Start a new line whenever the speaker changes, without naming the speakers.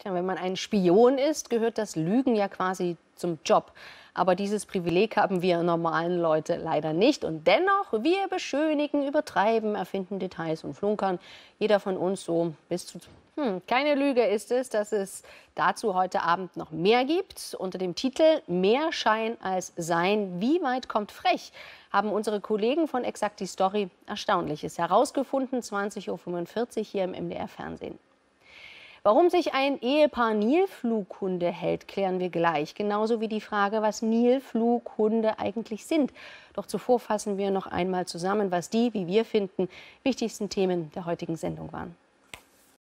Tja, wenn man ein Spion ist, gehört das Lügen ja quasi zum Job. Aber dieses Privileg haben wir normalen Leute leider nicht. Und dennoch, wir beschönigen, übertreiben, erfinden Details und flunkern. Jeder von uns so bis zu. Hm, keine Lüge ist es, dass es dazu heute Abend noch mehr gibt. Unter dem Titel Mehr Schein als Sein. Wie weit kommt frech? Haben unsere Kollegen von Exakt die Story Erstaunliches herausgefunden. 20.45 Uhr hier im MDR Fernsehen. Warum sich ein Ehepaar Nilflughunde hält, klären wir gleich. Genauso wie die Frage, was Nilflughunde eigentlich sind. Doch zuvor fassen wir noch einmal zusammen, was die, wie wir finden, wichtigsten Themen der heutigen Sendung waren.